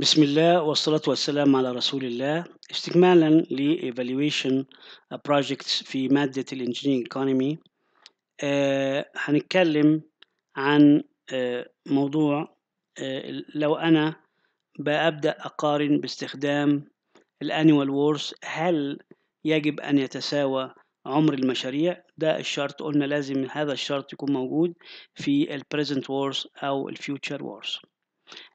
بسم الله والصلاة والسلام على رسول الله استكمالا ل Evaluation Projects في مادة ال Engineering Economy آه هنتكلم عن آه موضوع آه لو أنا بأبدأ أقارن باستخدام Annual wars هل يجب أن يتساوى عمر المشاريع ده الشرط قلنا لازم هذا الشرط يكون موجود في ال Present Wars أو ال Future Wars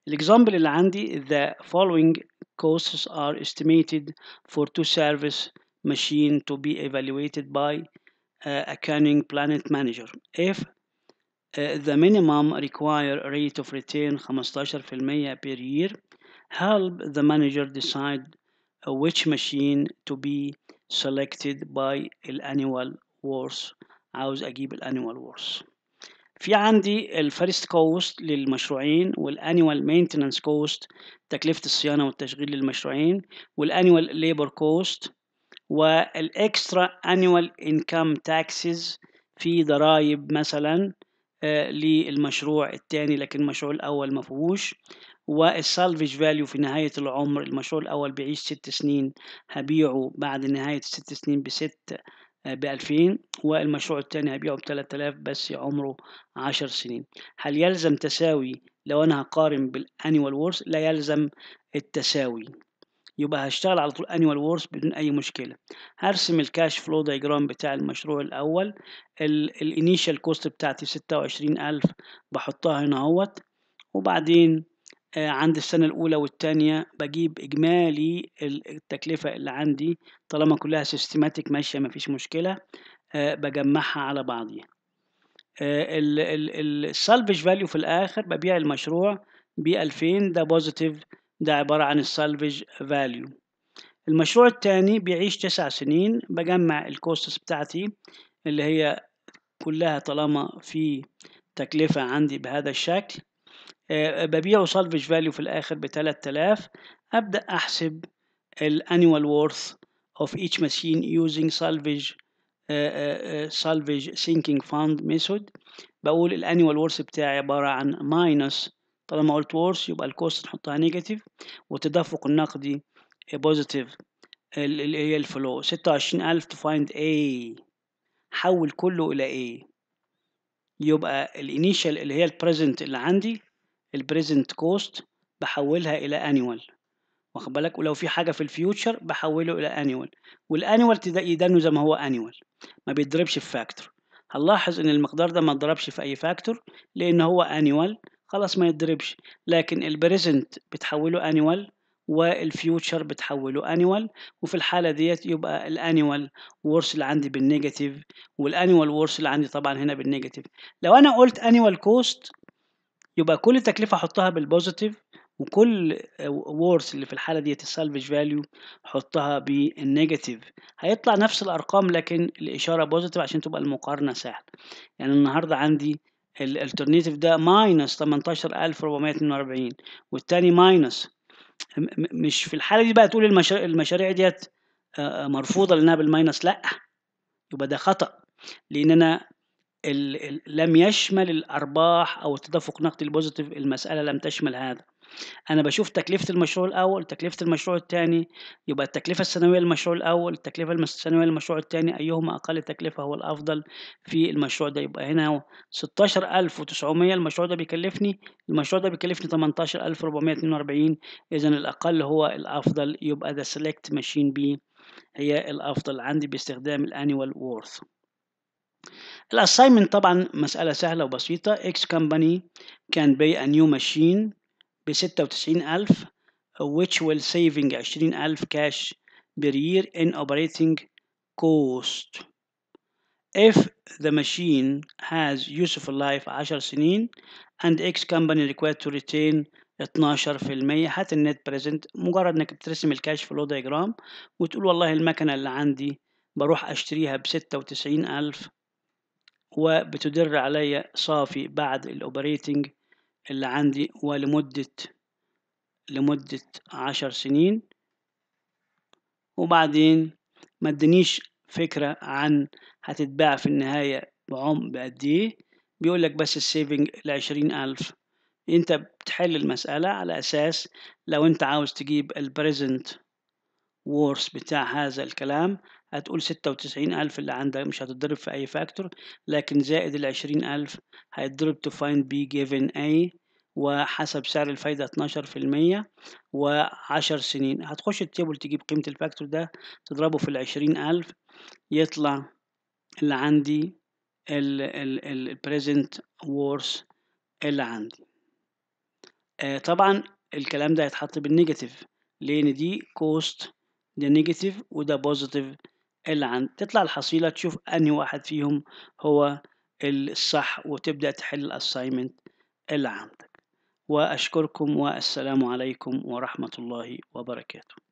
الإكزامبل اللي عندي the following costs are estimated for two service machine to be evaluated by uh, accounting planet manager if uh, the minimum required rate of return 15% per year help the manager decide uh, which machine to be selected by the annual worth عاوز اجيب annual worth في عندي الفيرست كوست للمشروعين والانيوال مينتنانس كوست تكلفة الصيانة والتشغيل للمشروعين والانيوال ليبر كوست والاكسترا انيوال انكم تاكسز في ضرائب مثلا آه، للمشروع الثاني لكن المشروع الاول ما فيهوش والسالفج فاليو في نهاية العمر المشروع الأول بيعيش ست سنين هبيعه بعد نهاية الست سنين بست ب 2000 والمشروع الثاني هبيعه ب 3000 بس عمره 10 سنين هل يلزم تساوي لو انا هقارن بالانيوال وورث لا يلزم التساوي يبقى هشتغل على طول انيوال وورث بدون اي مشكله هرسم الكاش فلو دايجرام بتاع المشروع الاول الانيشال كوست بتاعتي 26000 بحطها هنا اهوت وبعدين آه، عند السنة الأولى والتانية بجيب إجمالي التكلفة اللي عندي طالما كلها سيستماتيك ماشية مفيش مشكلة آه، بجمعها على بعضيها آه، السالفج فاليو في الآخر ببيع المشروع ب 2000 ده بوزيتيف ده عبارة عن السالفج فاليو المشروع التاني بيعيش تسع سنين بجمع الكوستس بتاعتي اللي هي كلها طالما في تكلفة عندي بهذا الشكل آه، ببيعه سالفج فاليو في الاخر ب 3000 ابدا احسب الانيوال وورث of each machine using salvage آه، آه، salvage sinking fund method بقول الانيوال وورث بتاعي عباره عن ماينس طالما قلت وورث يبقى الكوست نحطها نيجاتيف والتدفق النقدي بوزيتيف اللي هي الفلو 26000 to find A حول كله إلى A يبقى الانيشال اللي هي البريزنت اللي عندي البريزنت كوست بحولها الى انيوال واخد بالك ولو في حاجه في الفيوتشر بحوله الى انيوال والانيوال يدنه زي ما هو انيوال ما بيتضربش في فاكتور هنلاحظ ان المقدار ده ما اتضربش في اي فاكتور لان هو انيوال خلاص ما يتضربش لكن البريزنت بتحوله انيوال والفيوتشر بتحوله انيوال وفي الحاله ديت يبقى الانيوال worth اللي عندي بالنيجاتيف والانيوال worth اللي عندي طبعا هنا بالنيجاتيف لو انا قلت انيوال كوست يبقى كل تكلفة حطها بالبوزيتيف وكل وورث اللي في الحالة ديت السالفج فاليو حطها بالنيجاتيف هيطلع نفس الأرقام لكن الإشارة بوزيتيف عشان تبقى المقارنة سهلة يعني النهاردة عندي الالترنيتيف ده ماينس 18442 والتاني ماينس مش في الحالة دي بقى تقول المشاريع, المشاريع ديت مرفوضة لأنها بالماينس لأ يبقى ده خطأ لأن أنا لم يشمل الارباح او التدفق النقدي البوزيتيف المساله لم تشمل هذا انا بشوف تكلفه المشروع الاول تكلفه المشروع الثاني يبقى التكلفه السنويه للمشروع الاول التكلفه السنويه للمشروع الثاني ايهما اقل تكلفه هو الافضل في المشروع ده يبقى هنا 16900 المشروع ده بيكلفني المشروع ده بيكلفني 18442 اذا الاقل هو الافضل يبقى ده سيلكت ماشين بي هي الافضل عندي باستخدام الانيوال وورث الاساينمنت طبعا مسألة سهلة وبسيطة اكس company كان باي ا نيو ماشين ب 96000 which will saving 20000 ألف cash per year in operating cost if the machine has useful life 10 سنين and X company required to retain 12% هات النت بريزنت مجرد انك بترسم الكاش فلو دايجرام وتقول والله المكنة اللي عندي بروح اشتريها ب وتسعين ألف وبتدر علي صافي بعد الاوبريتنج اللي عندي ولمدة لمدة عشر سنين وبعدين ما ادنيش فكرة عن هتتباع في النهاية بعم بقد ايه بيقول لك بس السيفنج لعشرين ألف انت بتحل المسألة على أساس لو انت عاوز تجيب البريزنت وورث بتاع هذا الكلام هتقول ستة وتسعين ألف اللي عندك مش هتتضرب في أي فاكتور لكن زائد العشرين ألف هيتضرب to find B given A وحسب سعر الفايدة اتناشر في المية وعشر سنين هتخش التيبل تجيب قيمة الفاكتور ده تضربه في العشرين ألف يطلع اللي عندي ال ال ال present worth اللي عندي آه طبعا الكلام ده هيتحط بالنيجاتيف لأن دي cost ده نيجاتيف وده بوزيتيف اللي عند تطلع الحصيلة تشوف أنهي واحد فيهم هو الصح وتبدأ تحل الأسايمنت اللي عندك وأشكركم والسلام عليكم ورحمة الله وبركاته